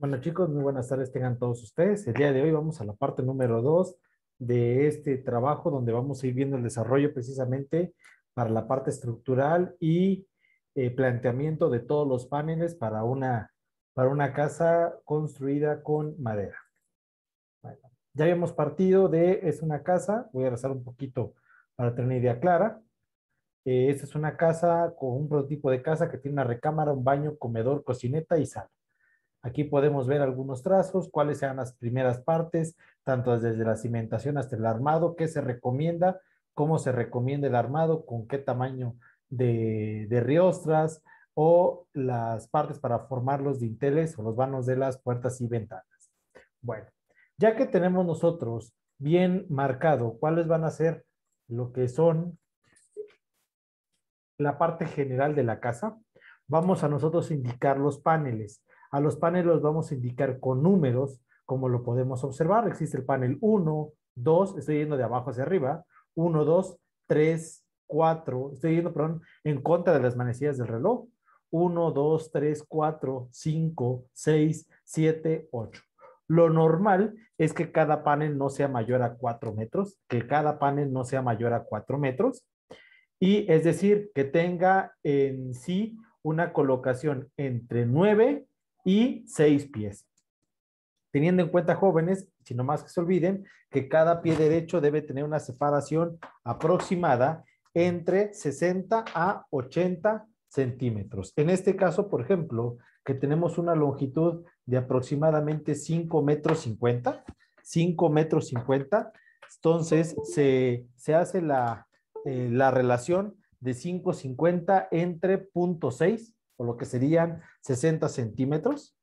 Bueno chicos, muy buenas tardes tengan todos ustedes. El día de hoy vamos a la parte número dos de este trabajo donde vamos a ir viendo el desarrollo precisamente para la parte estructural y eh, planteamiento de todos los paneles para una, para una casa construida con madera. Bueno, ya habíamos partido de, es una casa, voy a rezar un poquito para tener una idea clara. Eh, esta es una casa con un prototipo de casa que tiene una recámara, un baño, comedor, cocineta y sala. Aquí podemos ver algunos trazos, cuáles sean las primeras partes, tanto desde la cimentación hasta el armado, qué se recomienda, cómo se recomienda el armado, con qué tamaño de, de riostras o las partes para formar los dinteles o los vanos de las puertas y ventanas. Bueno, ya que tenemos nosotros bien marcado cuáles van a ser lo que son la parte general de la casa, vamos a nosotros indicar los paneles. A los paneles los vamos a indicar con números, como lo podemos observar. Existe el panel 1, 2, estoy yendo de abajo hacia arriba, 1, 2, 3, 4, estoy yendo, perdón, en contra de las manecillas del reloj. 1, 2, 3, 4, 5, 6, 7, 8. Lo normal es que cada panel no sea mayor a 4 metros, que cada panel no sea mayor a 4 metros. Y es decir, que tenga en sí una colocación entre 9 y seis pies. Teniendo en cuenta, jóvenes, si no más que se olviden, que cada pie derecho debe tener una separación aproximada entre 60 a 80 centímetros. En este caso, por ejemplo, que tenemos una longitud de aproximadamente 5 metros 50, 5 metros 50, entonces se, se hace la, eh, la relación de 5,50 entre seis, o lo que serían 60 centímetros,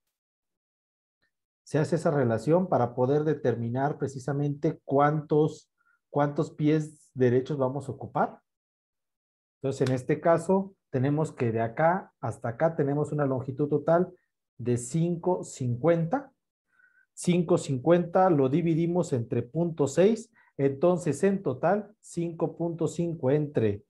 se hace esa relación para poder determinar precisamente cuántos, cuántos pies derechos vamos a ocupar. Entonces, en este caso, tenemos que de acá hasta acá tenemos una longitud total de 5,50. 5,50 lo dividimos entre 0.6, entonces en total 5.5 entre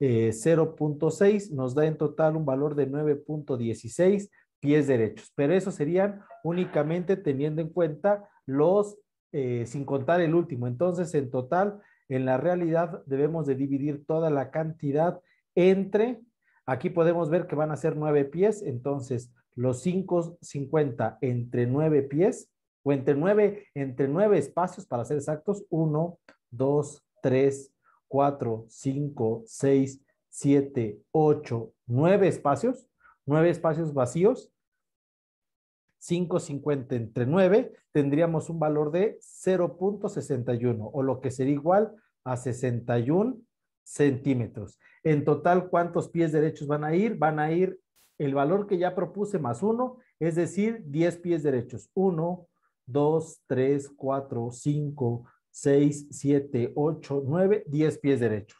0.6 eh, nos da en total un valor de 9.16 pies derechos. Pero eso serían únicamente teniendo en cuenta los, eh, sin contar el último. Entonces, en total, en la realidad debemos de dividir toda la cantidad entre, aquí podemos ver que van a ser 9 pies, entonces los 5.50 entre 9 pies, o entre 9, entre nueve espacios para ser exactos, 1, 2, 3, 4, 5, 6, 7, 8, 9 espacios, 9 espacios vacíos, 5,50 entre 9, tendríamos un valor de 0.61 o lo que sería igual a 61 centímetros. En total, ¿cuántos pies derechos van a ir? Van a ir el valor que ya propuse más 1, es decir, 10 pies derechos. 1, 2, 3, 4, 5, 6, 7, 8, 9, 10 pies derechos.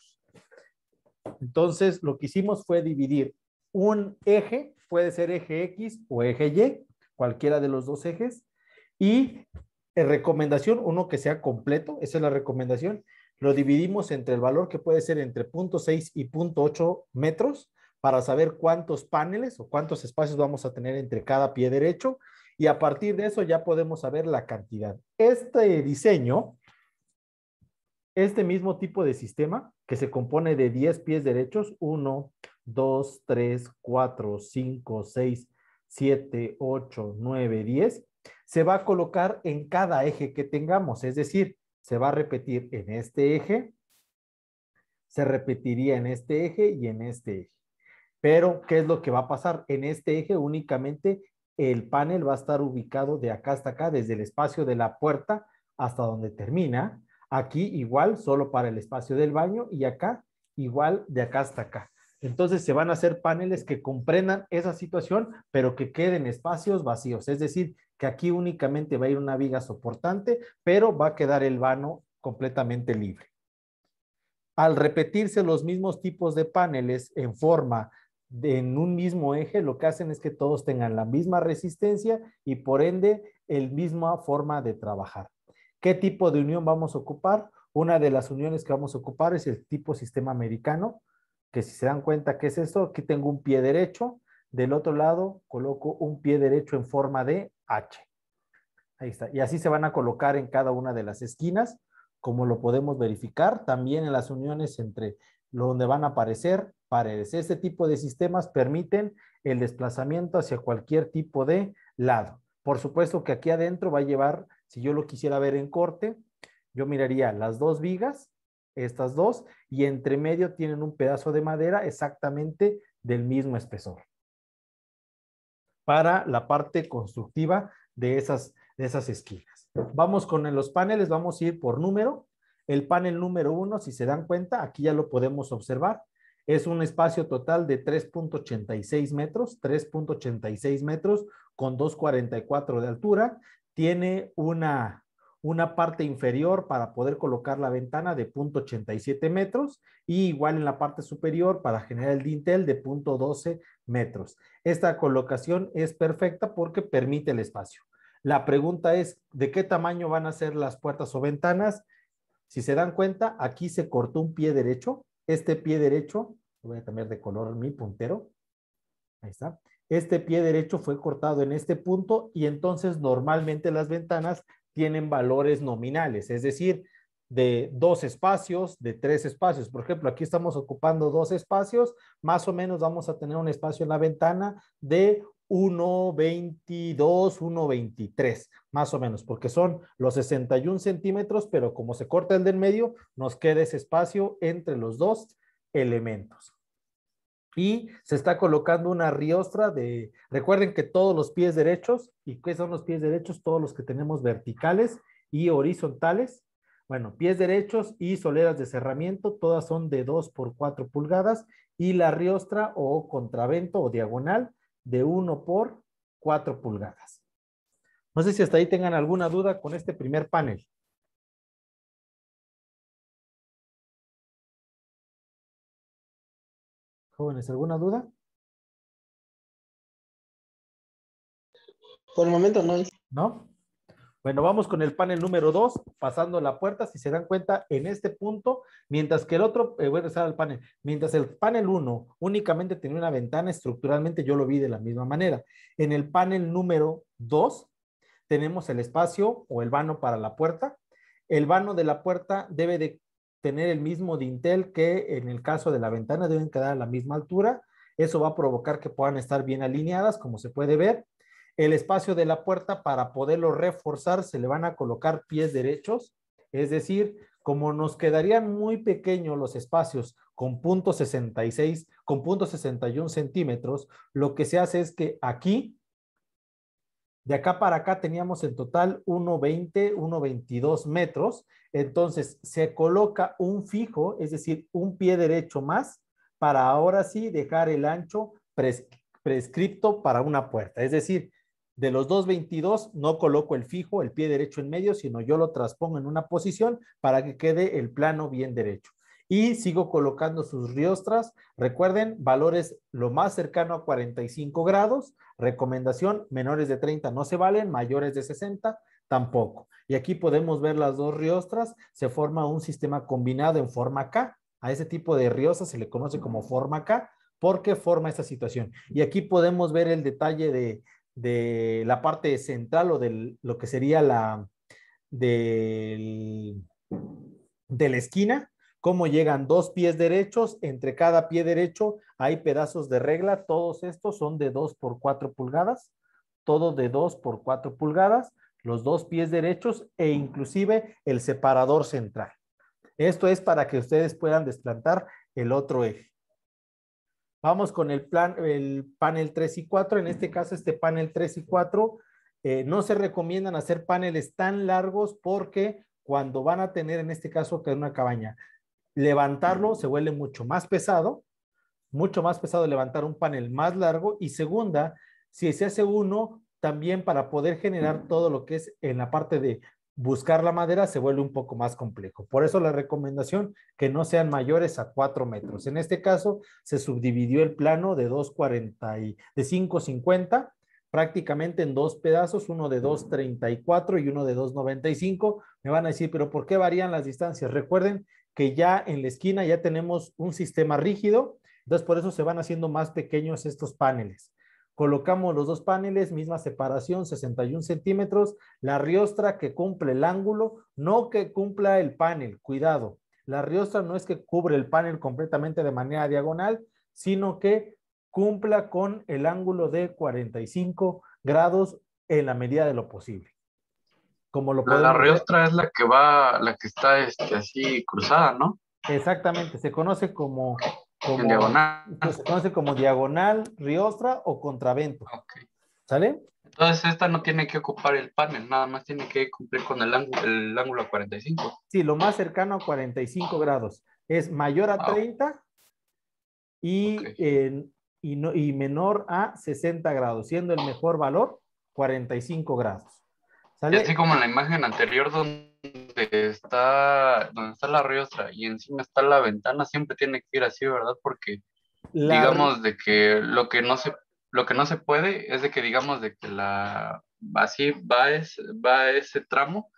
Entonces, lo que hicimos fue dividir un eje, puede ser eje X o eje Y, cualquiera de los dos ejes, y en eh, recomendación, uno que sea completo, esa es la recomendación, lo dividimos entre el valor que puede ser entre 0.6 y 0.8 metros para saber cuántos paneles o cuántos espacios vamos a tener entre cada pie derecho y a partir de eso ya podemos saber la cantidad. Este diseño este mismo tipo de sistema, que se compone de 10 pies derechos, 1, 2, 3, 4, 5, 6, 7, 8, 9, 10, se va a colocar en cada eje que tengamos, es decir, se va a repetir en este eje, se repetiría en este eje y en este eje. Pero, ¿qué es lo que va a pasar? En este eje únicamente el panel va a estar ubicado de acá hasta acá, desde el espacio de la puerta hasta donde termina, Aquí igual, solo para el espacio del baño y acá igual de acá hasta acá. Entonces se van a hacer paneles que comprendan esa situación, pero que queden espacios vacíos. Es decir, que aquí únicamente va a ir una viga soportante, pero va a quedar el vano completamente libre. Al repetirse los mismos tipos de paneles en forma de, en un mismo eje, lo que hacen es que todos tengan la misma resistencia y por ende el misma forma de trabajar. ¿Qué tipo de unión vamos a ocupar? Una de las uniones que vamos a ocupar es el tipo sistema americano, que si se dan cuenta que es esto, aquí tengo un pie derecho, del otro lado coloco un pie derecho en forma de H. Ahí está. Y así se van a colocar en cada una de las esquinas, como lo podemos verificar, también en las uniones entre lo donde van a aparecer paredes. Este tipo de sistemas permiten el desplazamiento hacia cualquier tipo de lado. Por supuesto que aquí adentro va a llevar si yo lo quisiera ver en corte, yo miraría las dos vigas, estas dos, y entre medio tienen un pedazo de madera exactamente del mismo espesor. Para la parte constructiva de esas, de esas esquinas. Vamos con los paneles, vamos a ir por número. El panel número uno, si se dan cuenta, aquí ya lo podemos observar. Es un espacio total de 3.86 metros, 3.86 metros con 2.44 de altura tiene una, una parte inferior para poder colocar la ventana de 0.87 metros y igual en la parte superior para generar el dintel de 0.12 metros. Esta colocación es perfecta porque permite el espacio. La pregunta es, ¿de qué tamaño van a ser las puertas o ventanas? Si se dan cuenta, aquí se cortó un pie derecho. Este pie derecho, voy a cambiar de color mi puntero. Ahí está este pie derecho fue cortado en este punto y entonces normalmente las ventanas tienen valores nominales, es decir, de dos espacios, de tres espacios. Por ejemplo, aquí estamos ocupando dos espacios, más o menos vamos a tener un espacio en la ventana de 1.22, 1.23, más o menos, porque son los 61 centímetros, pero como se corta el del medio, nos queda ese espacio entre los dos elementos y se está colocando una riostra de, recuerden que todos los pies derechos, ¿y qué son los pies derechos? Todos los que tenemos verticales y horizontales. Bueno, pies derechos y soleras de cerramiento, todas son de 2 por 4 pulgadas y la riostra o contravento o diagonal de 1 por 4 pulgadas. No sé si hasta ahí tengan alguna duda con este primer panel. Jóvenes, ¿alguna duda? Por el momento no. ¿No? Bueno, vamos con el panel número dos, pasando la puerta, si se dan cuenta, en este punto, mientras que el otro, eh, voy a regresar al panel, mientras el panel uno, únicamente tenía una ventana, estructuralmente yo lo vi de la misma manera. En el panel número dos, tenemos el espacio o el vano para la puerta. El vano de la puerta debe de tener el mismo dintel que en el caso de la ventana deben quedar a la misma altura. Eso va a provocar que puedan estar bien alineadas, como se puede ver. El espacio de la puerta para poderlo reforzar se le van a colocar pies derechos, es decir, como nos quedarían muy pequeños los espacios con punto .66, con punto .61 centímetros, lo que se hace es que aquí de acá para acá teníamos en total 1,20, 1,22 metros. Entonces se coloca un fijo, es decir, un pie derecho más para ahora sí dejar el ancho prescripto para una puerta. Es decir, de los 2.22 no coloco el fijo, el pie derecho en medio, sino yo lo transpongo en una posición para que quede el plano bien derecho y sigo colocando sus riostras. Recuerden, valores lo más cercano a 45 grados. Recomendación, menores de 30 no se valen, mayores de 60 tampoco. Y aquí podemos ver las dos riostras, se forma un sistema combinado en forma K. A ese tipo de riostra se le conoce como forma K porque forma esta situación. Y aquí podemos ver el detalle de, la parte central o de lo que sería la del, de la esquina, cómo llegan dos pies derechos, entre cada pie derecho hay pedazos de regla, todos estos son de 2 por 4 pulgadas, todos de 2 por 4 pulgadas, los dos pies derechos e inclusive el separador central. Esto es para que ustedes puedan desplantar el otro eje. Vamos con el, plan, el panel 3 y 4, en este caso este panel 3 y 4 eh, no se recomiendan hacer paneles tan largos porque cuando van a tener, en este caso, que una cabaña, levantarlo se vuelve mucho más pesado, mucho más pesado levantar un panel más largo y segunda, si se hace uno también para poder generar todo lo que es en la parte de buscar la madera se vuelve un poco más complejo. Por eso la recomendación que no sean mayores a cuatro metros. En este caso se subdividió el plano de 2.40 y de 5.50 prácticamente en dos pedazos, uno de 2.34 y uno de 2.95. Me van a decir, pero ¿por qué varían las distancias? Recuerden que ya en la esquina ya tenemos un sistema rígido, entonces por eso se van haciendo más pequeños estos paneles. Colocamos los dos paneles, misma separación, 61 centímetros, la riostra que cumple el ángulo, no que cumpla el panel, cuidado. La riostra no es que cubre el panel completamente de manera diagonal, sino que cumpla con el ángulo de 45 grados en la medida de lo posible. La, riostra es la que va, la que está este, así cruzada, ¿no? Exactamente, se conoce como, diagonal. como diagonal, riostra o contravento. ¿Sale? Entonces esta no tiene que ocupar el panel, nada más tiene que cumplir con el ángulo, el ángulo a 45. Sí, lo más cercano a 45 grados. Es mayor a 30 y, y menor a 60 grados, siendo el mejor valor 45 grados. Y Así como en la imagen anterior donde está, está la riostra y encima está la ventana, siempre tiene que ir así, ¿verdad? Porque digamos de que lo que no se lo que no se puede es de que digamos de que la así va es, va ese tramo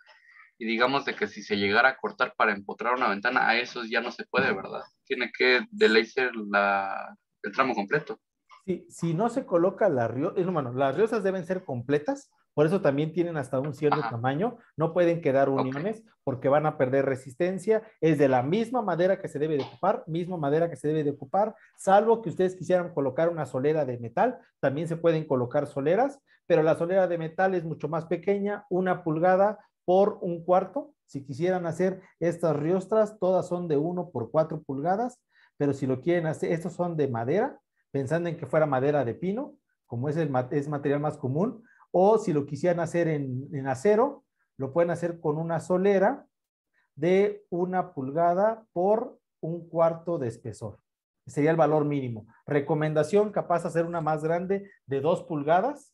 y digamos de que si se llegara a cortar para empotrar una ventana, a esos ya no se puede, ¿verdad? Tiene que de el tramo completo. Sí, si no se coloca la riostra, bueno, las riostras deben ser completas por eso también tienen hasta un cierto tamaño, no pueden quedar uniones porque van a perder resistencia. Es de la misma madera que se debe de ocupar, misma madera que se debe de ocupar, salvo que ustedes quisieran colocar una solera de metal, también se pueden colocar soleras, pero la solera de metal es mucho más pequeña, una pulgada por un cuarto. Si quisieran hacer estas riostras, todas son de 1 por cuatro pulgadas, pero si lo quieren hacer, estos son de madera, pensando en que fuera madera de pino, como es el es material más común, o si lo quisieran hacer en, acero, lo pueden hacer con una solera de una pulgada por un cuarto de espesor. Sería el valor mínimo. Recomendación capaz de hacer una más grande de dos pulgadas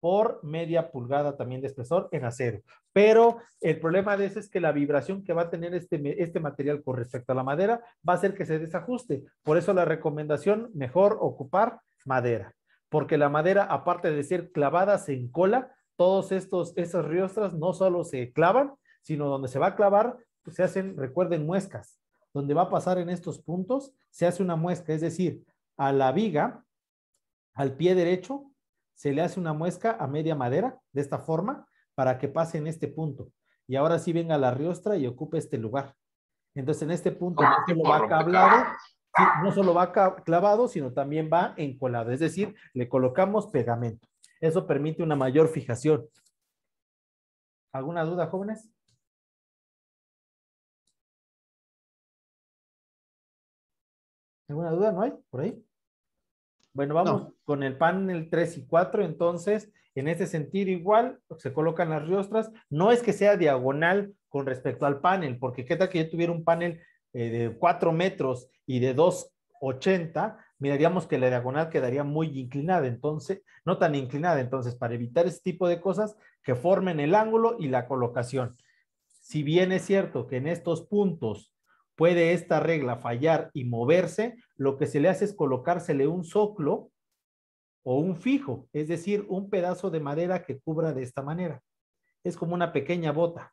por media pulgada también de espesor en acero. Pero el problema de eso es que la vibración que va a tener este, este material con respecto a la madera va a hacer que se desajuste. Por eso la recomendación, mejor ocupar madera porque la madera, aparte de ser clavadas en cola, todos estos, esas riostras no solo se clavan, sino donde se va a clavar, pues, se hacen, recuerden, muescas. Donde va a pasar en estos puntos, se hace una muesca, es decir, a la viga, al pie derecho, se le hace una muesca a media madera, de esta forma, para que pase en este punto. Y ahora sí venga la riostra y ocupe este lugar. Entonces, en este punto, no se lo va no solo va clavado, sino también va encolado, es decir, le colocamos pegamento. Eso permite una mayor fijación. ¿Alguna duda, jóvenes? ¿Alguna duda? ¿No hay? ¿Por ahí? Bueno, vamos con el panel 3 y 4. Entonces, en ese sentido, igual se colocan las riostras. No es que sea diagonal con respecto al panel, porque qué tal que yo tuviera un panel eh, de 4 metros y de 2,80, miraríamos que la diagonal quedaría muy inclinada, entonces, no tan inclinada, entonces, para evitar ese tipo de cosas, que formen el ángulo y la colocación. Si bien es cierto que en estos puntos puede esta regla fallar y moverse, lo que se le hace es colocársele un soclo o un fijo, es decir, un pedazo de madera que cubra de esta manera. Es como una pequeña bota.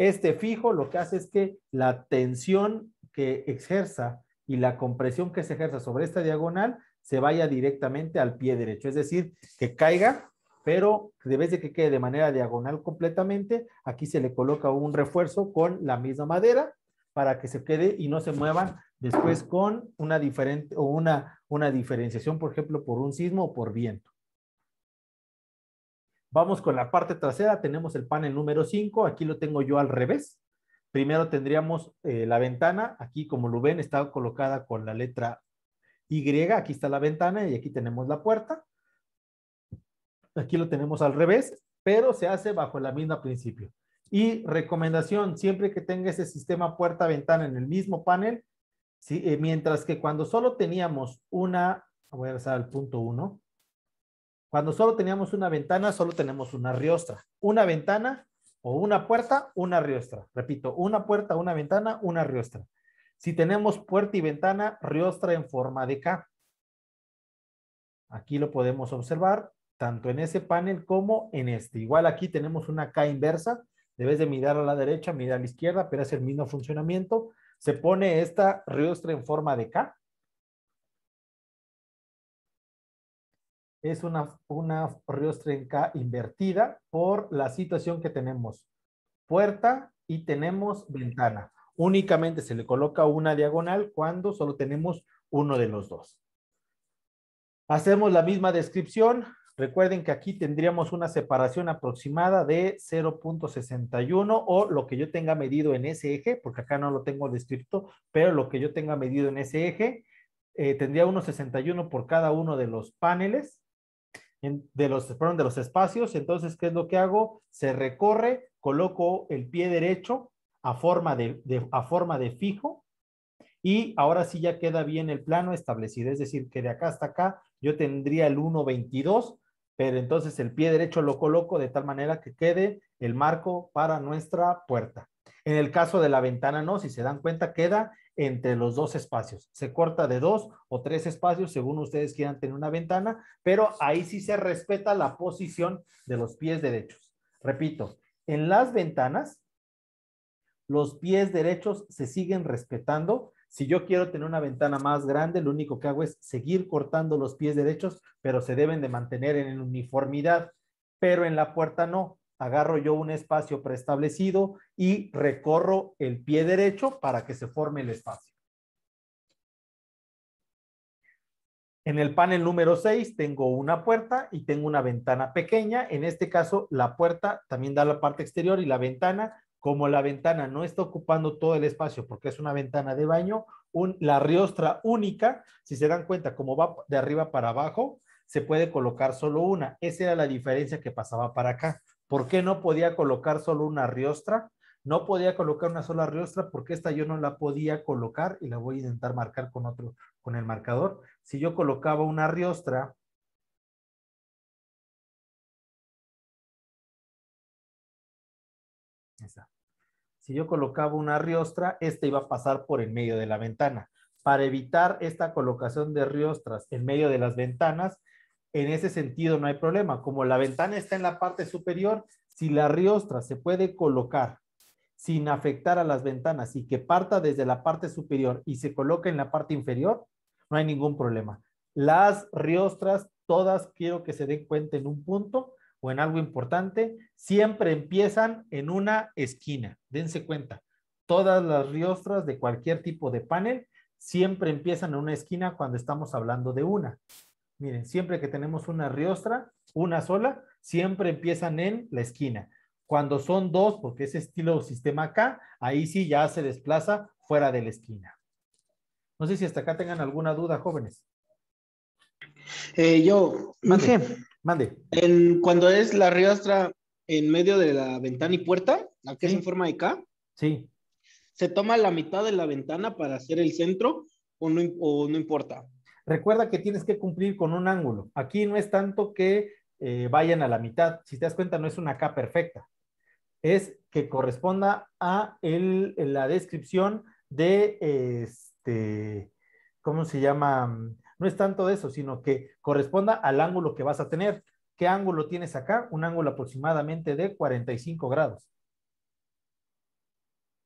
Este fijo lo que hace es que la tensión que ejerza y la compresión que se ejerza sobre esta diagonal se vaya directamente al pie derecho, es decir, que caiga, pero de vez de que quede de manera diagonal completamente, aquí se le coloca un refuerzo con la misma madera para que se quede y no se muevan después con una diferente o una, una diferenciación, por ejemplo, por un sismo o por viento. Vamos con la parte trasera, tenemos el panel número 5, aquí lo tengo yo al revés. Primero tendríamos eh, la ventana, aquí como lo ven está colocada con la letra Y, aquí está la ventana y aquí tenemos la puerta. Aquí lo tenemos al revés, pero se hace bajo la misma principio. Y recomendación, siempre que tenga ese sistema puerta-ventana en el mismo panel, eh, mientras que cuando solo teníamos una, voy a regresar al punto 1, cuando solo teníamos una ventana, solo tenemos una riostra. Una ventana o una puerta, una riostra. Repito, una puerta, una ventana, una riostra. Si tenemos puerta y ventana, riostra en forma de K. Aquí lo podemos observar tanto en ese panel como en este. Igual aquí tenemos una K inversa. Debes de mirar a la derecha, mirar a la izquierda, pero es el mismo funcionamiento. Se pone esta riostra en forma de K es una, una K invertida por la situación que tenemos puerta y tenemos ventana. Únicamente se le coloca una diagonal cuando solo tenemos uno de los dos. Hacemos la misma descripción. Recuerden que aquí tendríamos una separación aproximada de 0.61 o lo que yo tenga medido en ese eje, porque acá no lo tengo descrito, pero lo que yo tenga medido en ese eje eh, tendría 1.61 por cada uno de los paneles de los, de los espacios. Entonces, ¿qué es lo que hago? Se recorre, coloco el pie derecho a forma de, a forma de fijo y ahora sí ya queda bien el plano establecido. Es decir, que de acá hasta acá yo tendría el 1.22, pero entonces el pie derecho lo coloco de tal manera que quede el marco para nuestra puerta. En el caso de la ventana no, si se dan cuenta, queda entre los dos espacios. Se corta de dos o tres espacios según ustedes quieran tener una ventana, pero ahí sí se respeta la posición de los pies derechos. Repito, en las ventanas, los pies derechos se siguen respetando. Si yo quiero tener una ventana más grande, lo único que hago es seguir cortando los pies derechos, pero se deben de mantener en uniformidad. Pero en la puerta no, agarro yo un espacio preestablecido y recorro el pie derecho para que se forme el espacio. En el panel número 6 tengo una puerta y tengo una ventana pequeña. En este caso, la puerta también da la parte exterior y la ventana, como la ventana no está ocupando todo el espacio porque es una ventana de baño, la riostra única, si se dan cuenta, como va de arriba para abajo, se puede colocar solo una. Esa era la diferencia que pasaba para acá. ¿Por qué no podía colocar solo una riostra? No podía colocar una sola riostra porque esta yo no la podía colocar y la voy a intentar marcar con otro, con el marcador. Si yo colocaba una riostra, Si yo colocaba una riostra, esta iba a pasar por el medio de la ventana. Para evitar esta colocación de riostras en medio de las ventanas, en ese sentido no hay problema. Como la ventana está en la parte superior, si la riostra se puede colocar sin afectar a las ventanas y que parta desde la parte superior y se coloque en la parte inferior, no hay ningún problema. Las riostras, todas quiero que se den cuenta en un punto o en algo importante, siempre empiezan en una esquina. Dense cuenta, todas las riostras de cualquier tipo de panel siempre empiezan en una esquina cuando estamos hablando de una. Miren, siempre que tenemos una riostra, una sola, siempre empiezan en la esquina. Cuando son dos, porque es estilo sistema acá, ahí sí ya se desplaza fuera de la esquina. No sé si hasta acá tengan alguna duda, jóvenes. Eh, yo, mande. Mande. cuando es la riostra en medio de la ventana y puerta, la que es en forma de K. Sí. ¿Se toma la mitad de la ventana para hacer el centro o no importa? Recuerda que tienes que cumplir con un ángulo. Aquí no es tanto que eh, vayan a la mitad. Si te das cuenta, no es una K perfecta. Es que corresponda a la descripción de este, ¿cómo se llama? No es tanto de eso, sino que corresponda al ángulo que vas a tener. ¿Qué ángulo tienes acá? Un ángulo aproximadamente de 45 grados.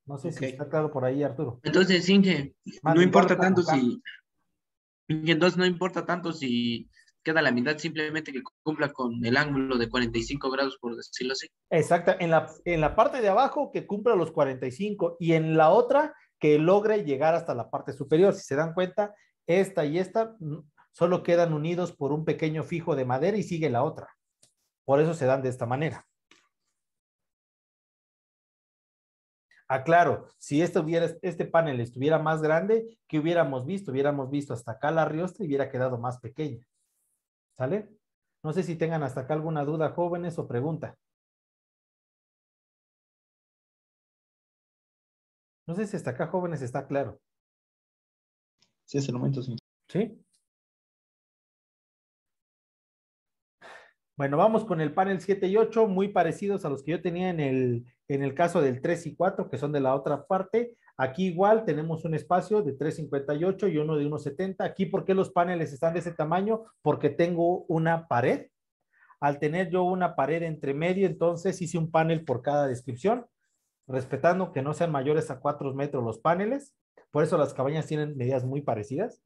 No sé si está claro por ahí, Arturo. Entonces, Inge, no importa tanto si, entonces no importa tanto si queda la mitad, simplemente que cumpla con el ángulo de 45 grados, por decirlo así. Exacto, en la, parte de abajo que cumpla los 45 y en la otra que logre llegar hasta la parte superior. Si se dan cuenta, esta y esta mm, solo quedan unidos por un pequeño fijo de madera y sigue la otra. Por eso se dan de esta manera. Aclaro, si este, este panel estuviera más grande, ¿qué hubiéramos visto? Hubiéramos visto hasta acá la riostra y hubiera quedado más pequeña. ¿Sale? No sé si tengan hasta acá alguna duda, jóvenes, o pregunta. No sé si hasta acá, jóvenes, está claro. Sí, es el momento sí. ¿Sí? Bueno, vamos con el panel 7 y 8, muy parecidos a los que yo tenía en el, en el caso del 3 y 4, que son de la otra parte. Aquí igual tenemos un espacio de 3.58 y uno de 1.70. Aquí, ¿por qué los paneles están de ese tamaño? Porque tengo una pared. Al tener yo una pared entre medio, entonces hice un panel por cada descripción, respetando que no sean mayores a 4 metros los paneles. Por eso las cabañas tienen medidas muy parecidas.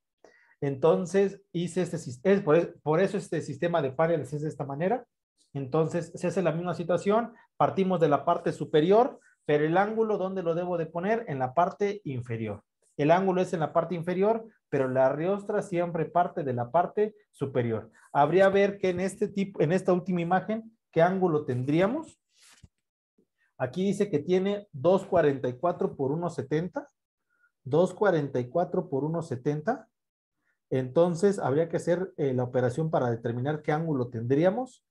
Entonces hice este sistema, e, por, eso este sistema de pareles es de esta manera. Entonces se hace la misma situación, partimos de la parte superior, pero el ángulo, ¿dónde lo debo de poner? En la parte inferior. El ángulo es en la parte inferior, pero la riostra siempre parte de la parte superior. Habría ver que en este tipo, en esta última imagen, ¿qué ángulo tendríamos? Aquí dice que tiene 2.44 por 1.70. 2.44 por 1.70. Entonces, habría que hacer eh, la operación para determinar qué ángulo tendríamos.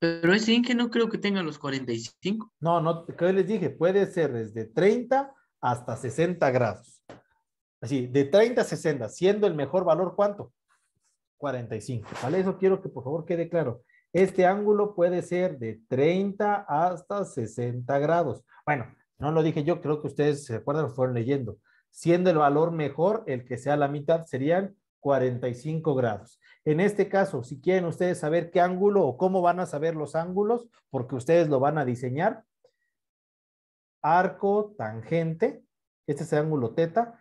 Pero ese que no creo que tenga los 45. No, no, que les dije? Puede ser desde 30 hasta 60 grados. Así, de 30 a 60, siendo el mejor valor, ¿cuánto? 45, ¿vale? Eso quiero que por favor quede claro. Este ángulo puede ser de 30 hasta 60 grados. Bueno, no lo dije yo, creo que ustedes se acuerdan, lo fueron leyendo. Siendo el valor mejor, el que sea la mitad serían 45 grados. En este caso, si quieren ustedes saber qué ángulo o cómo van a saber los ángulos, porque ustedes lo van a diseñar, arco tangente, este es el ángulo teta,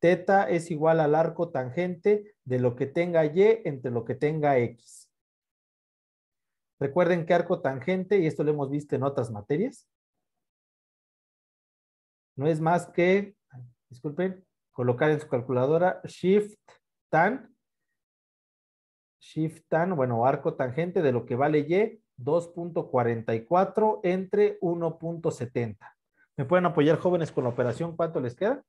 teta es igual al arco tangente de lo que tenga Y entre lo que tenga X. Recuerden que arco tangente, y esto lo hemos visto en otras materias, no es más que, disculpen, colocar en su calculadora shift tan, shift tan, bueno, arco tangente de lo que vale y, 2.44 entre 1.70. ¿Me pueden apoyar jóvenes con la operación? ¿Cuánto les queda?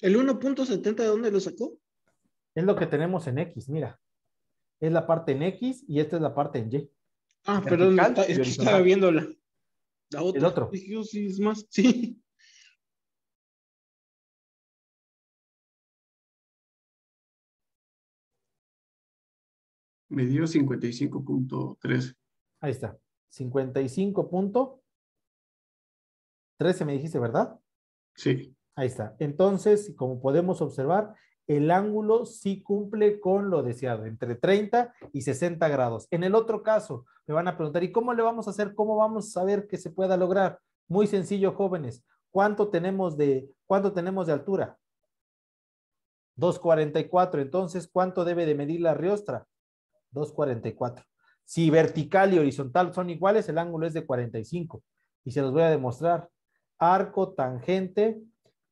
¿El 1.70 de dónde lo sacó? Es lo que tenemos en X, mira. Es la parte en X y esta es la parte en Y. Ah, perdón, es que estaba viendo la, otra. El otro. sí, es más, sí. Me dio 55.13. Ahí está. 55.13 me dijiste, ¿verdad? Sí. Ahí está. Entonces, como podemos observar, el ángulo sí cumple con lo deseado, entre 30 y 60 grados. En el otro caso, me van a preguntar, ¿y cómo le vamos a hacer? ¿Cómo vamos a saber que se pueda lograr? Muy sencillo, jóvenes. ¿Cuánto tenemos de, cuánto tenemos de altura? 2.44. Entonces, ¿cuánto debe de medir la riostra? 2.44. Si vertical y horizontal son iguales, el ángulo es de 45. Y se los voy a demostrar. Arco, tangente,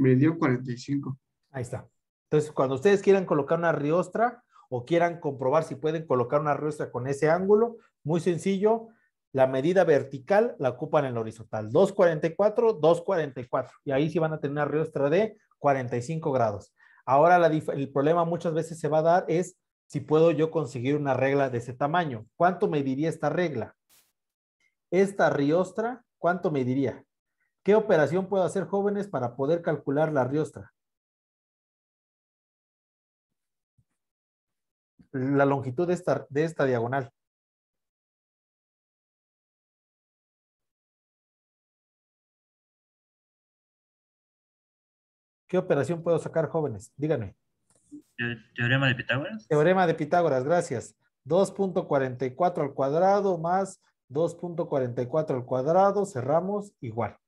Me dio 45. Ahí está. Entonces, cuando ustedes quieran colocar una riostra o quieran comprobar si pueden colocar una riostra con ese ángulo, muy sencillo, la medida vertical la ocupan en el horizontal. 2.44, 2.44. Y ahí sí van a tener una riostra de 45 grados. Ahora el problema muchas veces se va a dar es si puedo yo conseguir una regla de ese tamaño. ¿Cuánto mediría esta regla? Esta riostra, ¿cuánto mediría? ¿Qué operación puedo hacer jóvenes para poder calcular la riostra? La longitud de esta, diagonal. ¿Qué operación puedo sacar, jóvenes? Díganme. Teorema de Pitágoras. Teorema de Pitágoras, gracias. 2.44 al cuadrado más 2.44 al cuadrado, cerramos, igual.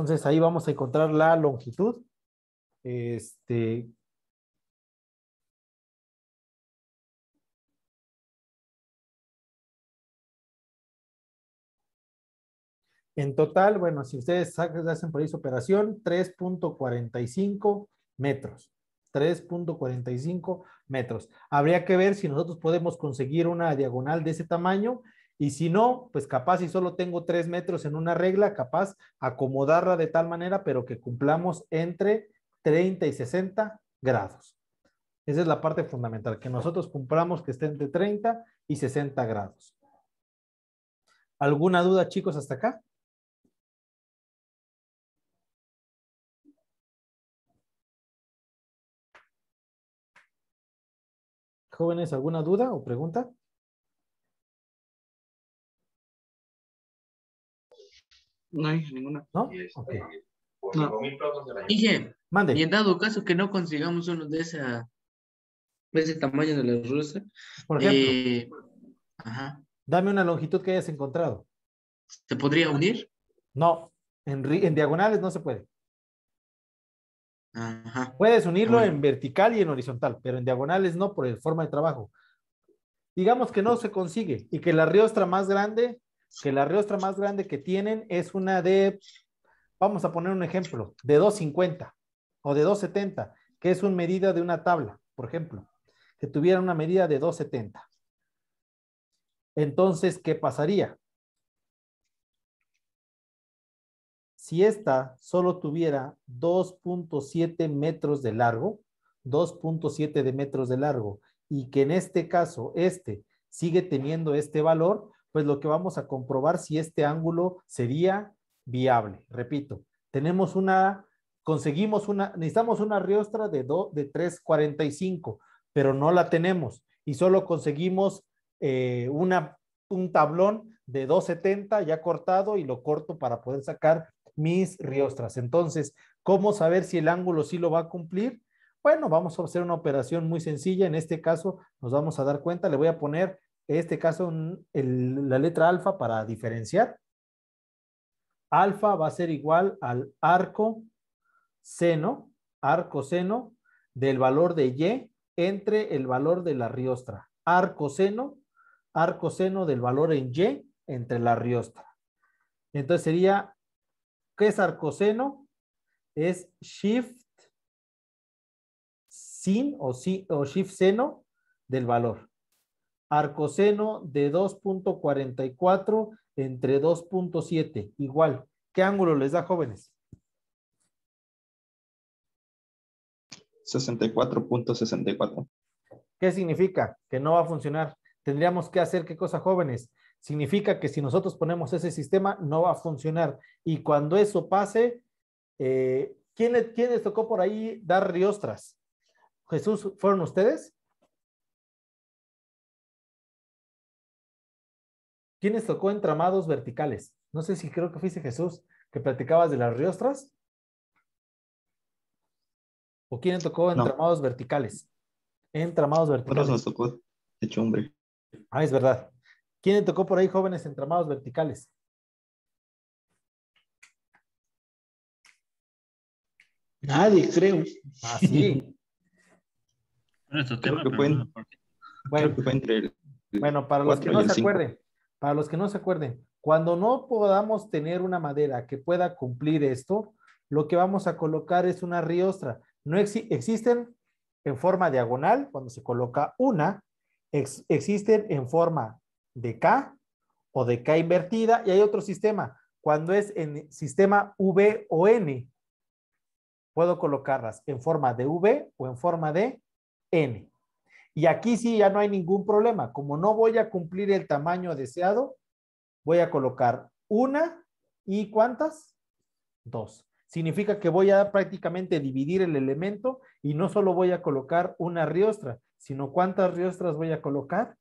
Entonces ahí vamos a encontrar la longitud. Este, En total, bueno, si ustedes hacen por ahí su operación, 3.45 metros. 3.45 metros. Habría que ver si nosotros podemos conseguir una diagonal de ese tamaño y si no, pues capaz si solo tengo tres metros en una regla, capaz acomodarla de tal manera, pero que cumplamos entre 30 y 60 grados. Esa es la parte fundamental, que nosotros cumplamos que esté entre 30 y 60 grados. ¿Alguna duda, chicos, hasta acá? Jóvenes, ¿alguna duda o pregunta? No hay ninguna. ¿No? Este, no. y en dado caso que no consigamos uno de, esa, ese tamaño de la rusa, por ejemplo, eh, dame una longitud que hayas encontrado. ¿Se podría unir? No, en, en diagonales no se puede. Ajá. Puedes unirlo en vertical y en horizontal, pero en diagonales no por el forma de trabajo. Digamos que no se consigue y que la riostra más grande que la riostra más grande que tienen es una de, vamos a poner un ejemplo, de 250 o de 270, que es una medida de una tabla, por ejemplo, que tuviera una medida de 270. Entonces, ¿qué pasaría? Si esta solo tuviera 2.7 metros de largo, 2.7 de metros de largo, y que en este caso este sigue teniendo este valor, pues lo que vamos a comprobar si este ángulo sería viable. Repito, tenemos una, conseguimos una, necesitamos una riostra de, de 3.45, pero no la tenemos y solo conseguimos eh, una, un tablón de 2.70 ya cortado y lo corto para poder sacar mis riostras. Entonces, ¿cómo saber si el ángulo sí lo va a cumplir? Bueno, vamos a hacer una operación muy sencilla. En este caso, nos vamos a dar cuenta, le voy a poner en este caso la letra alfa para diferenciar. Alfa va a ser igual al arco seno, arco seno del valor de y entre el valor de la riostra. Arco seno, arco seno del valor en y entre la riostra. Entonces sería, ¿qué es arco seno? Es shift sin o shift seno del valor arcoseno de 2.44 entre 2.7, igual. ¿Qué ángulo les da, jóvenes? 64.64. ¿Qué significa? Que no va a funcionar. Tendríamos que hacer qué cosa, jóvenes. Significa que si nosotros ponemos ese sistema, no va a funcionar. Y cuando eso pase, eh, ¿quién, ¿quién les tocó por ahí dar riostras? Jesús, ¿fueron ustedes? ¿Quiénes tocó entramados verticales? No sé si creo que fuiste Jesús, que platicabas de las riostras. ¿O quién tocó entramados tramados verticales? Entramados verticales. Nos tocó, de hecho, hombre. Ah, es verdad. ¿Quién tocó por ahí jóvenes entramados verticales? Nadie, creo. Así. Ah, sí. bueno, para los que no se acuerden, para los que no se acuerden, cuando no podamos tener una madera que pueda cumplir esto, lo que vamos a colocar es una riostra. No existen en forma diagonal, cuando se coloca una, existen en forma de K o de K invertida, y hay otro sistema, cuando es en sistema V o N. Puedo colocarlas en forma de V o en forma de N. Y aquí sí ya no hay ningún problema. Como no voy a cumplir el tamaño deseado, voy a colocar una y ¿cuántas? Dos. Significa que voy a prácticamente dividir el elemento y no solo voy a colocar una riostra, sino ¿cuántas riostras voy a colocar?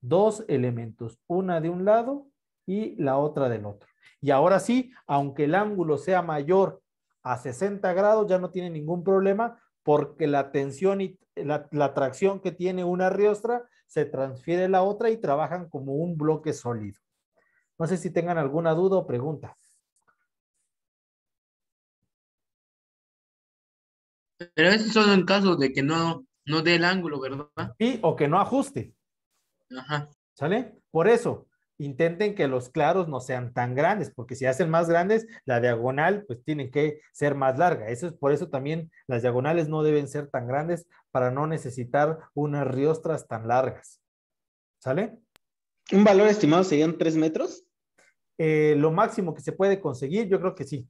Dos elementos, una de un lado y la otra del otro. Y ahora sí, aunque el ángulo sea mayor a 60 grados, ya no tiene ningún problema porque la tensión y la, tracción que tiene una riostra se transfiere a la otra y trabajan como un bloque sólido. No sé si tengan alguna duda o pregunta. Pero eso solo en caso de que no, no dé el ángulo, ¿verdad? Sí, o que no ajuste. Ajá. ¿Sale? Por eso, intenten que los claros no sean tan grandes, porque si hacen más grandes, la diagonal pues tiene que ser más larga. Eso es por eso también las diagonales no deben ser tan grandes para no necesitar unas riostras tan largas. ¿Sale? ¿Un valor estimado serían tres metros? Eh, lo máximo que se puede conseguir, yo creo que sí.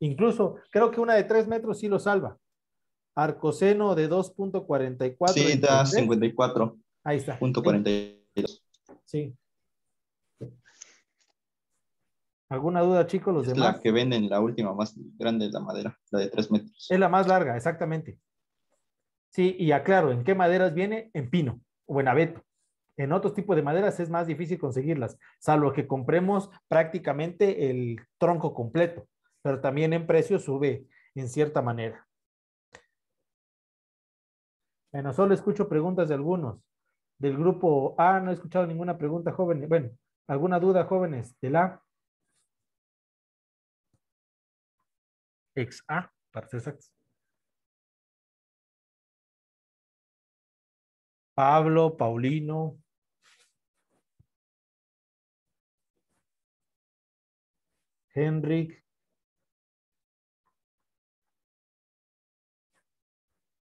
Incluso creo que una de tres metros sí lo salva. Arcoseno de 2.44. Sí, da 54. Ahí está. Punto 42. Sí, ¿Alguna duda, chicos? Los es La que venden, la última más grande de la madera, la de tres metros. Es la más larga, exactamente. Sí, y aclaro, ¿en qué maderas viene? En pino o en abeto. En otros tipos de maderas es más difícil conseguirlas, salvo que compremos prácticamente el tronco completo, pero también en precio sube en cierta manera. Bueno, solo escucho preguntas de algunos. Del grupo A no he escuchado ninguna pregunta, jóvenes. Bueno, ¿alguna duda, jóvenes? De la... XA, Pablo, Paulino. Henrik.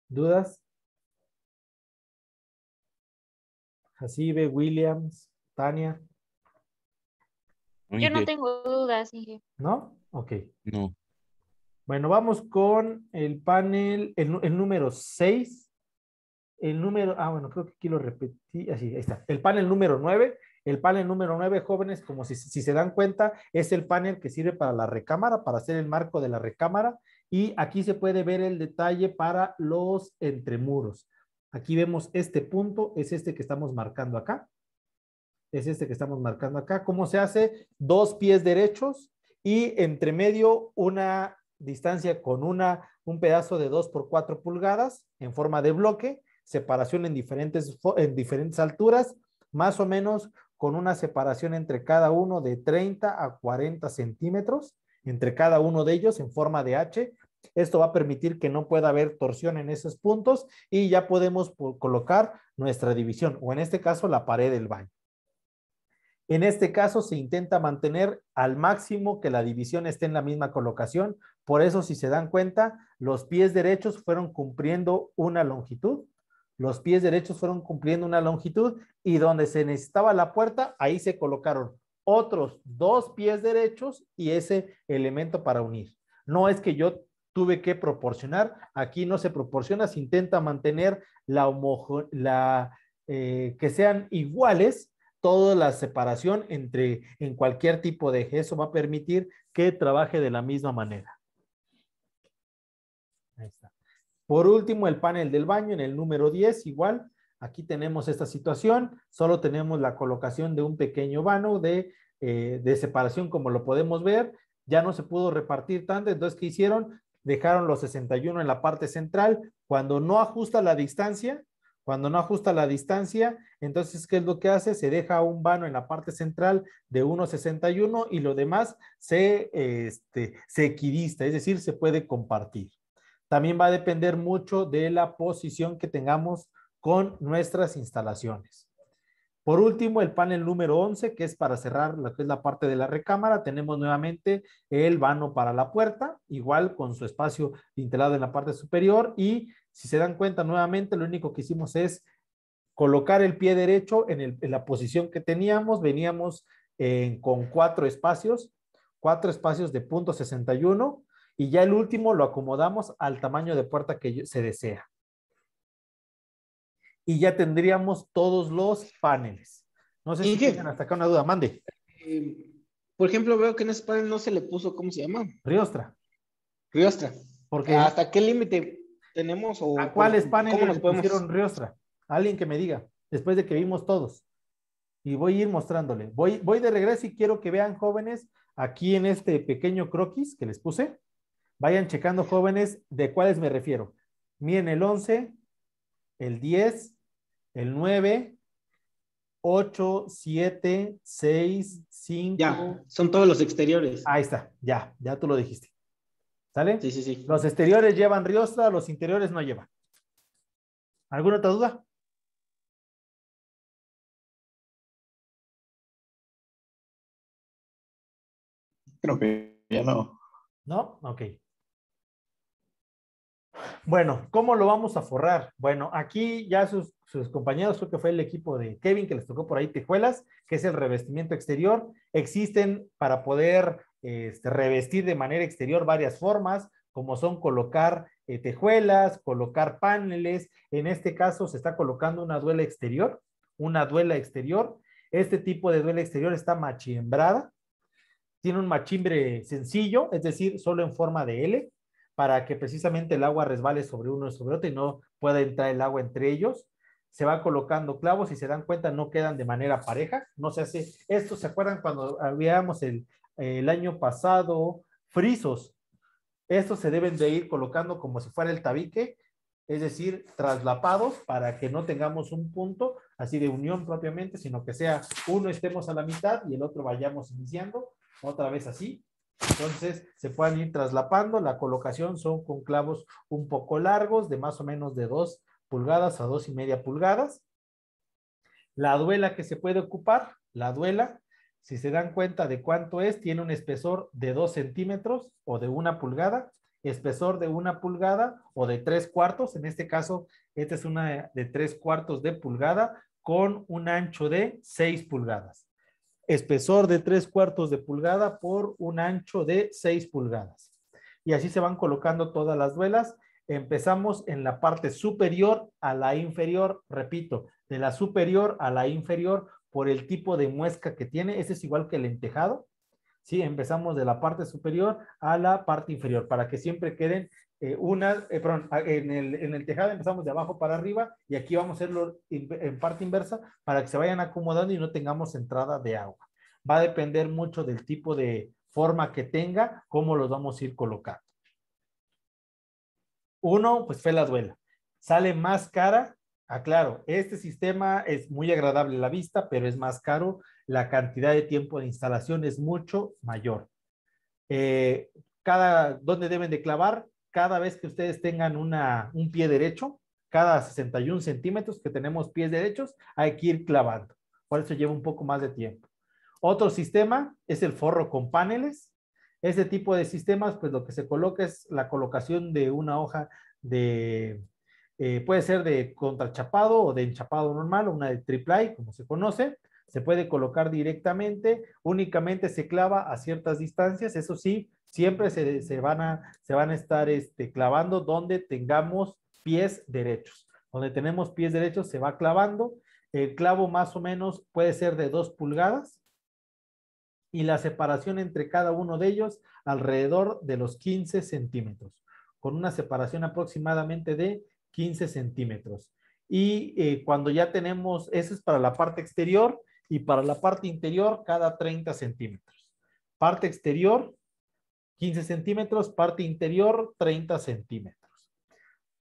¿Dudas? Jacibe, Williams, Tania. Yo no tengo dudas, ¿No? Ok. No. Bueno, vamos con el panel, el, número 6. El número, ah, bueno, creo que aquí lo repetí, así, está. El panel número 9. El panel número 9, jóvenes, como si, si se dan cuenta, es el panel que sirve para la recámara, para hacer el marco de la recámara. Y aquí se puede ver el detalle para los entremuros. Aquí vemos este punto, es este que estamos marcando acá. Es este que estamos marcando acá. ¿Cómo se hace? Dos pies derechos y entre medio una distancia con una, un pedazo de 2 por 4 pulgadas en forma de bloque, separación en diferentes, en diferentes alturas, más o menos con una separación entre cada uno de 30 a 40 centímetros, entre cada uno de ellos en forma de H. Esto va a permitir que no pueda haber torsión en esos puntos y ya podemos colocar nuestra división o en este caso la pared del baño. En este caso se intenta mantener al máximo que la división esté en la misma colocación. Por eso, si se dan cuenta, los pies derechos fueron cumpliendo una longitud. Los pies derechos fueron cumpliendo una longitud y donde se necesitaba la puerta, ahí se colocaron otros dos pies derechos y ese elemento para unir. No es que yo tuve que proporcionar, aquí no se proporciona, se intenta mantener la, eh, que sean iguales toda la separación entre en cualquier tipo de eje. Eso va a permitir que trabaje de la misma manera. Por último, el panel del baño en el número 10, igual. Aquí tenemos esta situación. Solo tenemos la colocación de un pequeño vano de, eh, de separación, como lo podemos ver. Ya no se pudo repartir tanto. Entonces, ¿qué hicieron? Dejaron los 61 en la parte central. Cuando no ajusta la distancia, cuando no ajusta la distancia, entonces, ¿qué es lo que hace? Se deja un vano en la parte central de 1,61 y lo demás se, este, se equidista, es decir, se puede compartir. También va a depender mucho de la posición que tengamos con nuestras instalaciones. Por último, el panel número 11, que es para cerrar que es la parte de la recámara, tenemos nuevamente el vano para la puerta, igual con su espacio instalado en la parte superior y si se dan cuenta nuevamente, lo único que hicimos es colocar el pie derecho en, la posición que teníamos. Veníamos eh, con cuatro espacios, cuatro espacios de punto 61 y ya el último lo acomodamos al tamaño de puerta que se desea. Y ya tendríamos todos los paneles. No sé si tienen hasta acá una duda. Mande. Eh, por ejemplo, veo que en ese panel no se le puso, ¿cómo se llama? Riostra. Riostra. Porque ¿Hasta qué límite tenemos o a cuáles paneles nos pusieron Riostra? Alguien que me diga, después de que vimos todos. Y voy a ir mostrándole. Voy, voy de regreso y quiero que vean jóvenes aquí en este pequeño croquis que les puse. Vayan checando jóvenes de cuáles me refiero. Miren el 11, el 10, el 9, 8, 7, 6, 5. Ya, son todos los exteriores. Ahí está, ya, ya tú lo dijiste. ¿Sale? Sí, sí, sí. Los exteriores llevan riostra, los interiores no llevan. ¿Alguna otra duda? Creo que ya no. ¿No? Ok. Bueno, ¿cómo lo vamos a forrar? Bueno, aquí ya sus, compañeros, creo que fue el equipo de Kevin que les tocó por ahí tejuelas, que es el revestimiento exterior. Existen para poder este, revestir de manera exterior varias formas, como son colocar eh, tejuelas, colocar paneles. En este caso se está colocando una duela exterior, una duela exterior. Este tipo de duela exterior está machimbrada, tiene un machimbre sencillo, es decir, solo en forma de L, para que precisamente el agua resbale sobre uno y sobre otro y no pueda entrar el agua entre ellos se va colocando clavos y se dan cuenta no quedan de manera pareja, no se hace, esto se acuerdan cuando habíamos el el año pasado, frisos. Estos se deben de ir colocando como si fuera el tabique, es decir, traslapados para que no tengamos un punto así de unión propiamente, sino que sea uno estemos a la mitad y el otro vayamos iniciando, otra vez así. Entonces se pueden ir traslapando, la colocación son con clavos un poco largos, de más o menos de dos pulgadas a dos y media pulgadas. La duela que se puede ocupar, la duela si se dan cuenta de cuánto es, tiene un espesor de 2 centímetros o de una pulgada, espesor de una pulgada o de tres cuartos, en este caso, esta es una de tres cuartos de pulgada con un ancho de 6 pulgadas. Espesor de tres cuartos de pulgada por un ancho de 6 pulgadas. Y así se van colocando todas las duelas. Empezamos en la parte superior a la inferior, repito, de la superior a la inferior por el tipo de muesca que tiene. Ese es igual que el entejado. ¿sí? Empezamos de la parte superior a la parte inferior para que siempre queden eh, unas, eh, en el, en tejado empezamos de abajo para arriba y aquí vamos a hacerlo en parte inversa para que se vayan acomodando y no tengamos entrada de agua. Va a depender mucho del tipo de forma que tenga, cómo los vamos a ir colocando. Uno, pues fue la duela. Sale más cara Aclaro, ah, este sistema es muy agradable a la vista, pero es más caro. La cantidad de tiempo de instalación es mucho mayor. Eh, cada, ¿Dónde deben de clavar? Cada vez que ustedes tengan una, un pie derecho, cada 61 centímetros que tenemos pies derechos, hay que ir clavando. Por eso lleva un poco más de tiempo. Otro sistema es el forro con paneles. Ese tipo de sistemas, pues lo que se coloca es la colocación de una hoja de eh, puede ser de contrachapado o de enchapado normal, o una de triple como se conoce. Se puede colocar directamente, únicamente se clava a ciertas distancias, eso sí, siempre se, se van, a, se van a estar este, clavando donde tengamos pies derechos. Donde tenemos pies derechos se va clavando. El clavo más o menos puede ser de dos pulgadas y la separación entre cada uno de ellos alrededor de los 15 centímetros, con una separación aproximadamente de 15 centímetros. Y eh, cuando ya tenemos, eso es para la parte exterior y para la parte interior cada 30 centímetros. Parte exterior 15 centímetros, parte interior 30 centímetros.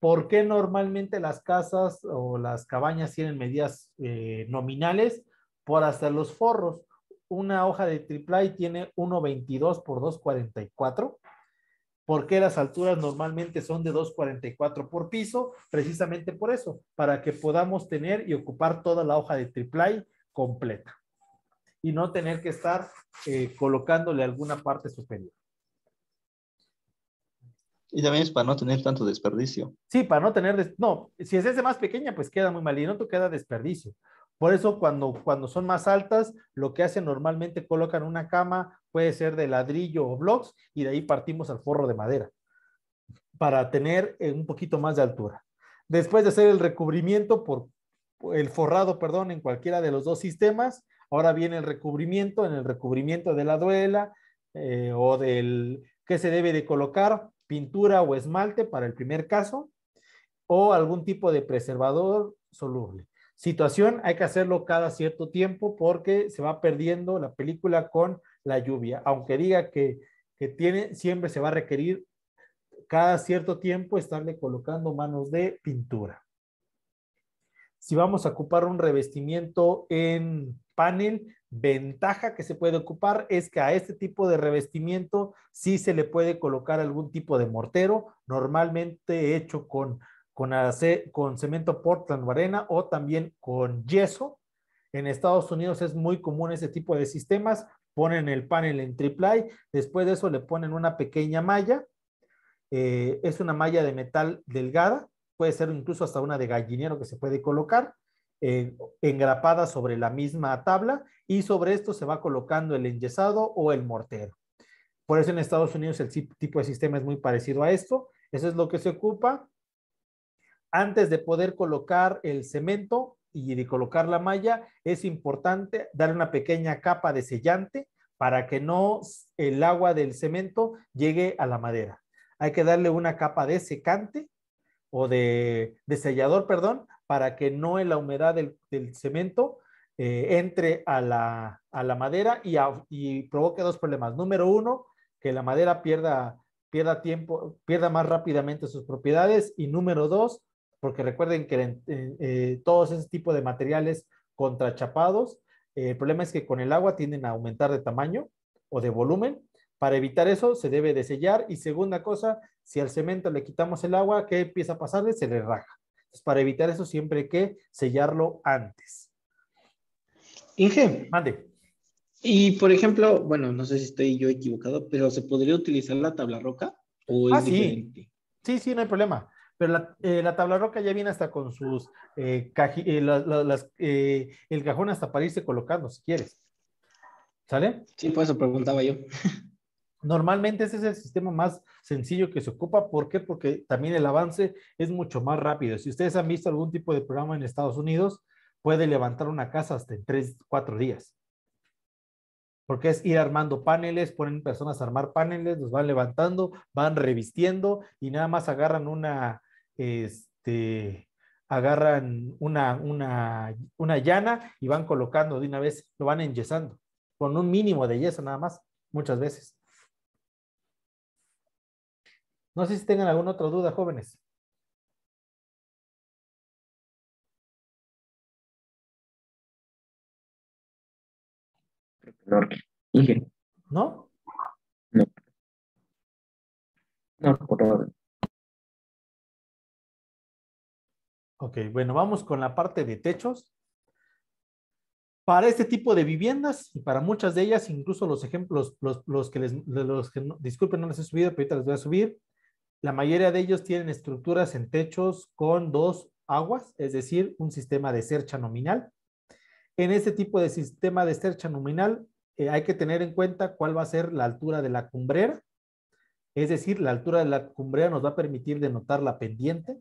¿Por qué normalmente las casas o las cabañas tienen medidas eh, nominales? Por hasta los forros. Una hoja de A tiene 1.22 por 2.44 porque las alturas normalmente son de 2.44 por piso? Precisamente por eso, para que podamos tener y ocupar toda la hoja de triplay completa y no tener que estar eh, colocándole alguna parte superior. Y también es para no tener tanto desperdicio. Sí, para no tener, no, si es ese más pequeña, pues queda muy mal y no te queda desperdicio. Por eso cuando, cuando son más altas, lo que hacen normalmente colocan una cama, puede ser de ladrillo o blocks, y de ahí partimos al forro de madera para tener eh, un poquito más de altura. Después de hacer el recubrimiento por el forrado, perdón, en cualquiera de los dos sistemas, ahora viene el recubrimiento, en el recubrimiento de la duela eh, o del que se debe de colocar pintura o esmalte para el primer caso o algún tipo de preservador soluble situación hay que hacerlo cada cierto tiempo porque se va perdiendo la película con la lluvia. Aunque diga que, tiene, siempre se va a requerir cada cierto tiempo estarle colocando manos de pintura. Si vamos a ocupar un revestimiento en panel, ventaja que se puede ocupar es que a este tipo de revestimiento sí se le puede colocar algún tipo de mortero, normalmente hecho con con, cemento Portland o arena o también con yeso. En Estados Unidos es muy común ese tipo de sistemas. Ponen el panel en triple después de eso le ponen una pequeña malla. Eh, es una malla de metal delgada, puede ser incluso hasta una de gallinero que se puede colocar. Eh, engrapada sobre la misma tabla y sobre esto se va colocando el enyesado o el mortero. Por eso en Estados Unidos el tipo de sistema es muy parecido a esto. Eso es lo que se ocupa antes de poder colocar el cemento y de colocar la malla, es importante darle una pequeña capa de sellante para que no el agua del cemento llegue a la madera. Hay que darle una capa de secante o de, sellador, perdón, para que no la humedad del, cemento eh, entre a la, madera y, y, provoque dos problemas. Número uno, que la madera pierda, pierda tiempo, pierda más rápidamente sus propiedades. Y número dos, porque recuerden que eh, eh, todos ese tipo de materiales contrachapados, eh, el problema es que con el agua tienden a aumentar de tamaño o de volumen. Para evitar eso se debe de sellar y segunda cosa, si al cemento le quitamos el agua, ¿qué empieza a pasarle? Se le raja. Entonces, para evitar eso siempre hay que sellarlo antes. Inge. Mande. Y por ejemplo, bueno, no sé si estoy yo equivocado, pero ¿se podría utilizar la tabla roca? ¿O es ah, sí, sí, no hay problema pero la, eh, la tabla roca ya viene hasta con sus eh, eh, eh, el cajón hasta para irse colocando, si quieres. ¿Sale? Sí, por eso preguntaba yo. Normalmente ese es el sistema más sencillo que se ocupa. ¿Por qué? Porque también el avance es mucho más rápido. Si ustedes han visto algún tipo de programa en Estados Unidos, puede levantar una casa hasta en 3, 4 días porque es ir armando paneles, ponen personas a armar paneles, los van levantando, van revistiendo y nada más agarran una, este, agarran una, una llana y van colocando de una vez, lo van enyesando, con un mínimo de yeso nada más, muchas veces. No sé si tengan alguna otra duda, jóvenes. ¿No? No. No, por favor. Ok, bueno, vamos con la parte de techos. Para este tipo de viviendas y para muchas de ellas, incluso los ejemplos, los, que les, los que, disculpen, no les he subido, pero ahorita les voy a subir. La mayoría de ellos tienen estructuras en techos con dos aguas, es decir, un sistema de cercha nominal. En este tipo de sistema de cercha nominal, eh, hay que tener en cuenta cuál va a ser la altura de la cumbrera. Es decir, la altura de la cumbrera nos va a permitir denotar la pendiente.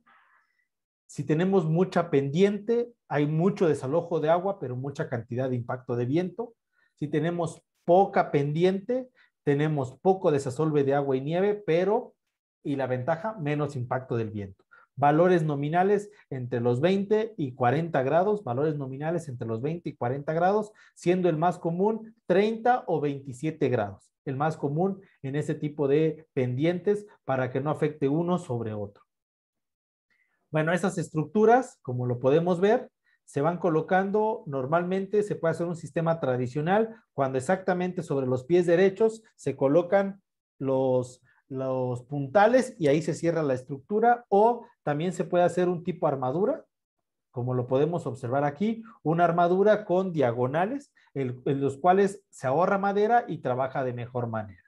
Si tenemos mucha pendiente, hay mucho desalojo de agua, pero mucha cantidad de impacto de viento. Si tenemos poca pendiente, tenemos poco desasolve de agua y nieve, pero, y la ventaja, menos impacto del viento valores nominales entre los 20 y 40 grados, valores nominales entre los 20 y 40 grados, siendo el más común 30 o 27 grados, el más común en ese tipo de pendientes para que no afecte uno sobre otro. Bueno, esas estructuras, como lo podemos ver, se van colocando, normalmente se puede hacer un sistema tradicional cuando exactamente sobre los pies derechos se colocan los, los puntales y ahí se cierra la estructura o también se puede hacer un tipo armadura, como lo podemos observar aquí, una armadura con diagonales, en los cuales se ahorra madera y trabaja de mejor manera.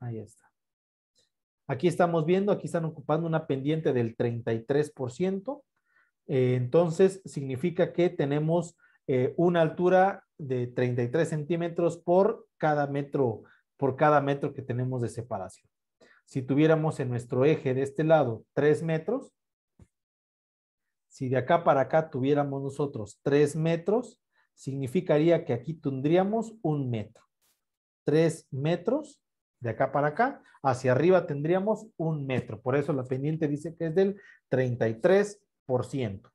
Ahí está. Aquí estamos viendo, aquí están ocupando una pendiente del 33%. Eh, entonces, significa que tenemos eh, una altura de 33 centímetros por cada metro, por cada metro que tenemos de separación. Si tuviéramos en nuestro eje de este lado 3 metros, si de acá para acá tuviéramos nosotros 3 metros, significaría que aquí tendríamos un metro. 3 metros de acá para acá, hacia arriba tendríamos un metro. Por eso la pendiente dice que es del 33%.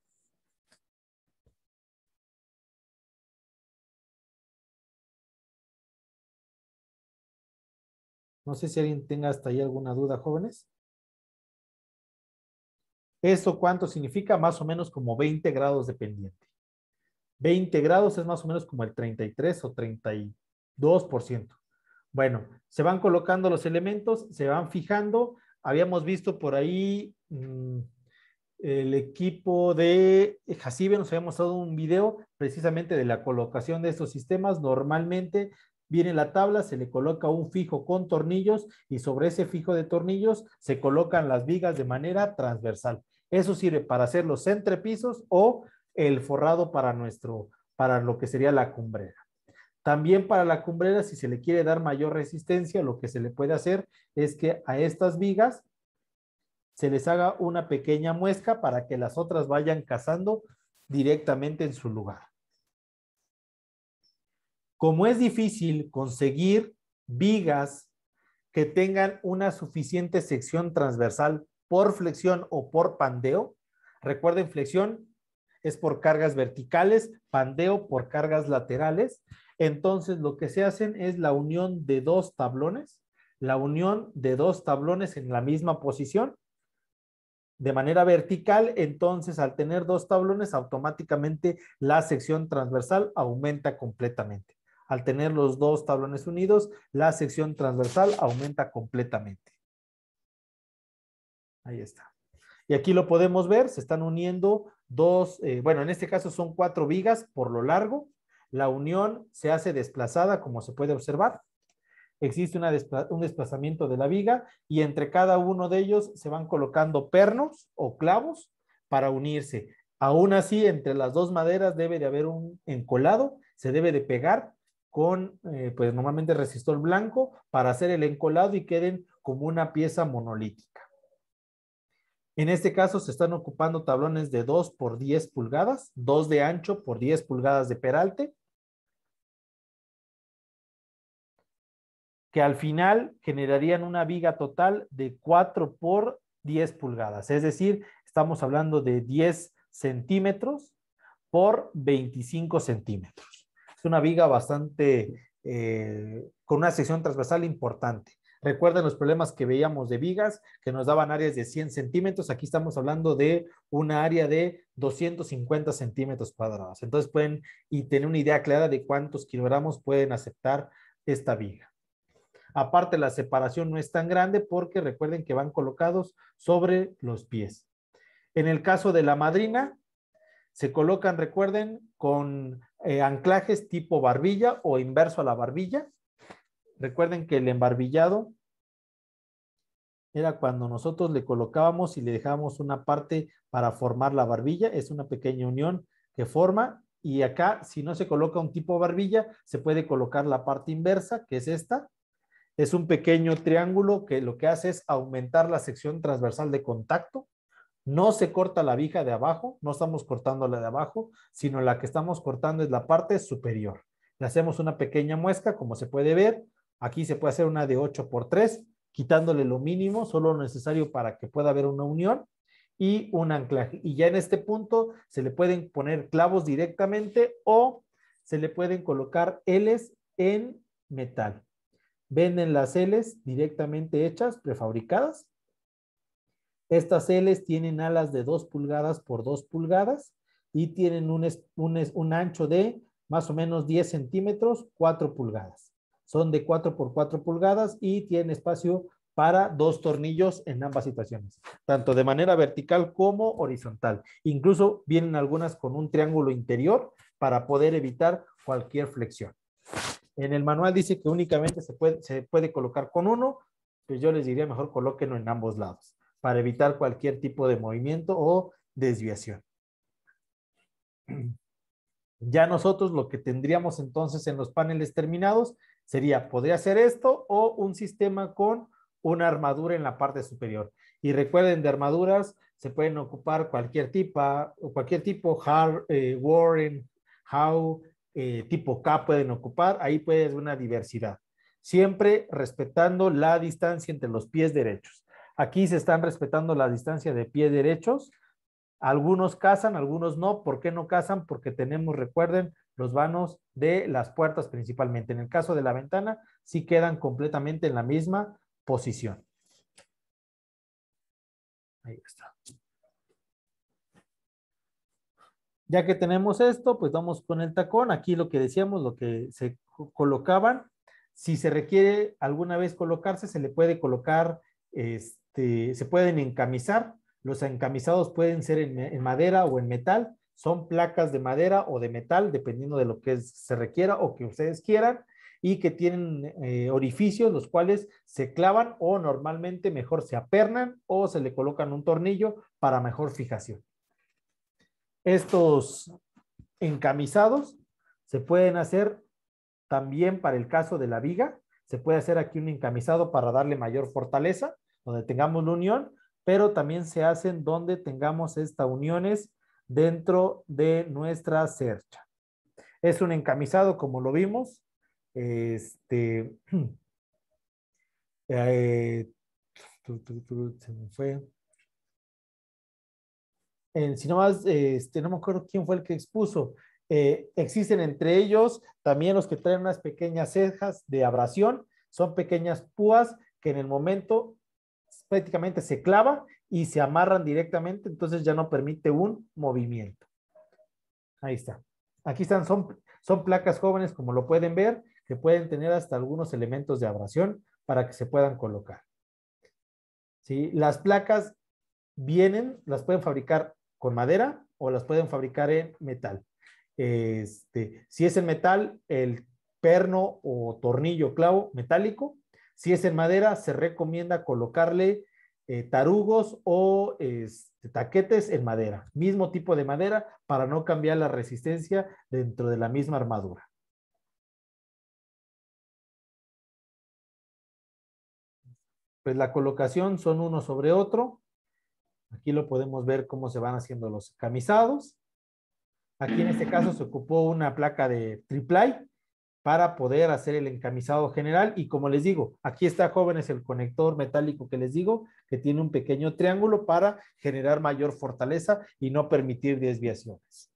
No sé si alguien tenga hasta ahí alguna duda, jóvenes. ¿Eso cuánto significa? Más o menos como 20 grados de pendiente. 20 grados es más o menos como el 33 o 32%. Bueno, se van colocando los elementos, se van fijando. Habíamos visto por ahí mm, el equipo de Jacibe, nos había mostrado un video precisamente de la colocación de estos sistemas. Normalmente viene la tabla, se le coloca un fijo con tornillos y sobre ese fijo de tornillos se colocan las vigas de manera transversal. Eso sirve para hacer los entrepisos o el forrado para nuestro, para lo que sería la cumbrera. También para la cumbrera, si se le quiere dar mayor resistencia, lo que se le puede hacer es que a estas vigas se les haga una pequeña muesca para que las otras vayan cazando directamente en su lugar. Como es difícil conseguir vigas que tengan una suficiente sección transversal por flexión o por pandeo, recuerden flexión es por cargas verticales, pandeo por cargas laterales, entonces lo que se hacen es la unión de dos tablones, la unión de dos tablones en la misma posición de manera vertical, entonces al tener dos tablones automáticamente la sección transversal aumenta completamente. Al tener los dos tablones unidos, la sección transversal aumenta completamente. Ahí está. Y aquí lo podemos ver, se están uniendo dos, eh, bueno, en este caso son cuatro vigas por lo largo. La unión se hace desplazada, como se puede observar. Existe una un desplazamiento de la viga y entre cada uno de ellos se van colocando pernos o clavos para unirse. Aún así, entre las dos maderas debe de haber un encolado, se debe de pegar con, eh, pues normalmente resistor blanco para hacer el encolado y queden como una pieza monolítica. En este caso se están ocupando tablones de 2 por 10 pulgadas, 2 de ancho por 10 pulgadas de peralte, que al final generarían una viga total de 4 por 10 pulgadas, es decir, estamos hablando de 10 centímetros por 25 centímetros es una viga bastante, eh, con una sección transversal importante. Recuerden los problemas que veíamos de vigas, que nos daban áreas de 100 centímetros. Aquí estamos hablando de una área de 250 centímetros cuadrados. Entonces pueden y tener una idea clara de cuántos kilogramos pueden aceptar esta viga. Aparte, la separación no es tan grande porque recuerden que van colocados sobre los pies. En el caso de la madrina, se colocan, recuerden, con eh, anclajes tipo barbilla o inverso a la barbilla. Recuerden que el embarbillado era cuando nosotros le colocábamos y le dejábamos una parte para formar la barbilla, es una pequeña unión que forma y acá si no se coloca un tipo barbilla, se puede colocar la parte inversa, que es esta. Es un pequeño triángulo que lo que hace es aumentar la sección transversal de contacto. No se corta la viga de abajo, no estamos cortando la de abajo, sino la que estamos cortando es la parte superior. Le hacemos una pequeña muesca, como se puede ver. Aquí se puede hacer una de 8 por 3, quitándole lo mínimo, solo lo necesario para que pueda haber una unión y un anclaje. Y ya en este punto se le pueden poner clavos directamente o se le pueden colocar Ls en metal. Venden las Ls directamente hechas, prefabricadas, estas Ls tienen alas de 2 pulgadas por 2 pulgadas y tienen un, un, ancho de más o menos 10 centímetros, 4 pulgadas. Son de 4 por 4 pulgadas y tienen espacio para dos tornillos en ambas situaciones, tanto de manera vertical como horizontal. Incluso vienen algunas con un triángulo interior para poder evitar cualquier flexión. En el manual dice que únicamente se puede, se puede colocar con uno, pues yo les diría mejor colóquenlo en ambos lados para evitar cualquier tipo de movimiento o desviación. Ya nosotros lo que tendríamos entonces en los paneles terminados sería, podría ser esto o un sistema con una armadura en la parte superior. Y recuerden, de armaduras se pueden ocupar cualquier tipo, cualquier tipo, hard eh, Warren, How, eh, tipo K pueden ocupar, ahí puede haber una diversidad. Siempre respetando la distancia entre los pies derechos. Aquí se están respetando la distancia de pie derechos. Algunos casan, algunos no. ¿Por qué no casan? Porque tenemos, recuerden, los vanos de las puertas principalmente. En el caso de la ventana, sí quedan completamente en la misma posición. Ahí está. Ya que tenemos esto, pues vamos con el tacón. Aquí lo que decíamos, lo que se colocaban. Si se requiere alguna vez colocarse, se le puede colocar este, este, se pueden encamisar. Los encamisados pueden ser en, madera o en metal. Son placas de madera o de metal, dependiendo de lo que se requiera o que ustedes quieran, y que tienen eh, orificios los cuales se clavan o normalmente mejor se apernan o se le colocan un tornillo para mejor fijación. Estos encamisados se pueden hacer también para el caso de la viga. Se puede hacer aquí un encamisado para darle mayor fortaleza donde tengamos la unión, pero también se hacen donde tengamos estas uniones dentro de nuestra cercha. Es un encamisado, como lo vimos. Este, eh, se me fue. si no más, este, no me acuerdo quién fue el que expuso. Eh, existen entre ellos también los que traen unas pequeñas cejas de abrasión, son pequeñas púas que en el momento prácticamente se clava y se amarran directamente, entonces ya no permite un movimiento. Ahí está. Aquí están, son, son placas jóvenes, como lo pueden ver, que pueden tener hasta algunos elementos de abrasión para que se puedan colocar. Las placas vienen, las pueden fabricar con madera o las pueden fabricar en metal. Este, si es en metal, el perno o tornillo clavo metálico si es en madera, se recomienda colocarle eh, tarugos o este, taquetes en madera, mismo tipo de madera para no cambiar la resistencia dentro de la misma armadura. Pues la colocación son uno sobre otro. Aquí lo podemos ver cómo se van haciendo los camisados. Aquí en este caso se ocupó una placa de triplay para poder hacer el encamisado general. Y como les digo, aquí está, jóvenes, el conector metálico que les digo, que tiene un pequeño triángulo para generar mayor fortaleza y no permitir desviaciones.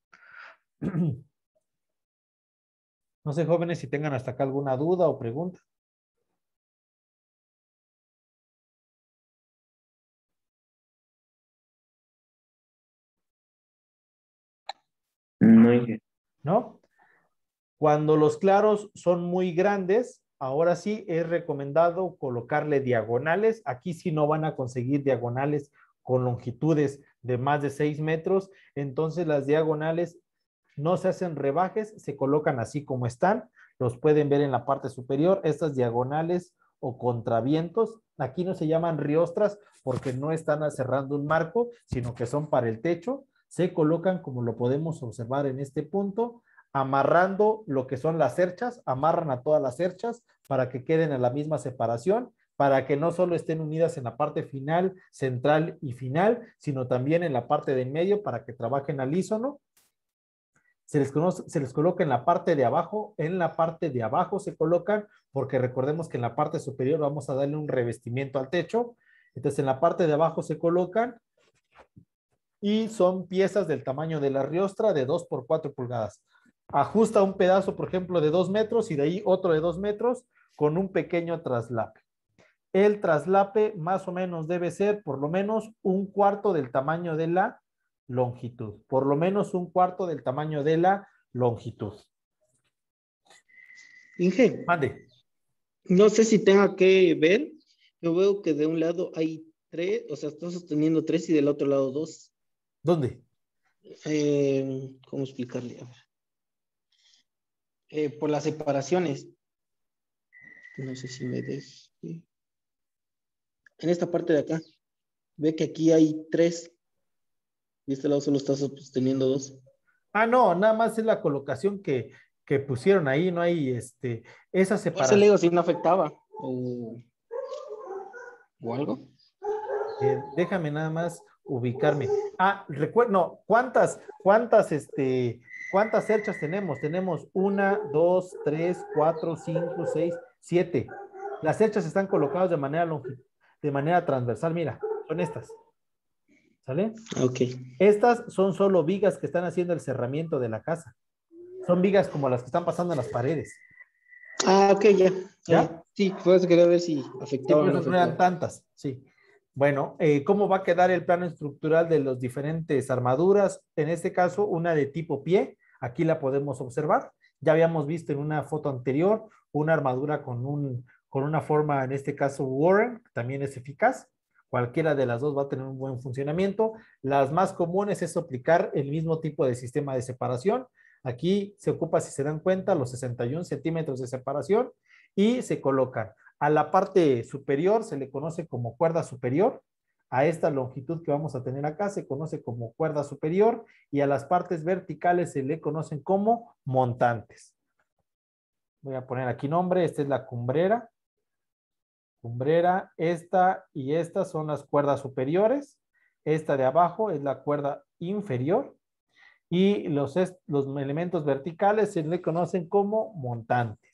No sé, jóvenes, si tengan hasta acá alguna duda o pregunta. No, ¿No? Cuando los claros son muy grandes, ahora sí es recomendado colocarle diagonales. Aquí si no van a conseguir diagonales con longitudes de más de 6 metros. Entonces las diagonales no se hacen rebajes, se colocan así como están. Los pueden ver en la parte superior, estas diagonales o contravientos. Aquí no se llaman riostras porque no están cerrando un marco, sino que son para el techo. Se colocan como lo podemos observar en este punto amarrando lo que son las cerchas, amarran a todas las cerchas para que queden en la misma separación, para que no solo estén unidas en la parte final, central y final, sino también en la parte de medio para que trabajen al Se les, se les coloca en la parte de abajo, en la parte de abajo se colocan, porque recordemos que en la parte superior vamos a darle un revestimiento al techo. Entonces en la parte de abajo se colocan y son piezas del tamaño de la riostra de 2 por 4 pulgadas ajusta un pedazo, por ejemplo, de dos metros y de ahí otro de dos metros con un pequeño traslape. El traslape más o menos debe ser por lo menos un cuarto del tamaño de la longitud, por lo menos un cuarto del tamaño de la longitud. Inge, Mande. no sé si tenga que ver, yo veo que de un lado hay tres, o sea, está sosteniendo tres y del otro lado dos. ¿Dónde? Eh, ¿Cómo explicarle? Eh, por las separaciones. No sé si me deje. En esta parte de acá, ve que aquí hay tres y este lado solo está sosteniendo dos. Ah, no, nada más es la colocación que, pusieron ahí, no hay este, esa separación. Ese digo si no afectaba o, algo. Eh, déjame nada más ubicarme. Ah, recuerdo, no, ¿cuántas, cuántas, este, cuántas cerchas tenemos? Tenemos una, dos, tres, cuatro, cinco, seis, siete. Las cerchas están colocadas de manera de manera transversal, mira, son estas. ¿Sale? Ok. Estas son solo vigas que están haciendo el cerramiento de la casa. Son vigas como las que están pasando en las paredes. Ah, ok, ya. ¿Ya? Eh, sí, pues querer ver si afectaban. Pues, no eran tantas, sí. Bueno, eh, ¿cómo va a quedar el plano estructural de las diferentes armaduras? En este caso, una de tipo pie, aquí la podemos observar. Ya habíamos visto en una foto anterior una armadura con, con una forma, en este caso Warren, también es eficaz. Cualquiera de las dos va a tener un buen funcionamiento. Las más comunes es aplicar el mismo tipo de sistema de separación. Aquí se ocupa, si se dan cuenta, los 61 centímetros de separación y se colocan. A la parte superior se le conoce como cuerda superior, a esta longitud que vamos a tener acá se conoce como cuerda superior y a las partes verticales se le conocen como montantes. Voy a poner aquí nombre, esta es la cumbrera. Cumbrera, esta y esta son las cuerdas superiores. Esta de abajo es la cuerda inferior. Y los, los elementos verticales se le conocen como montantes.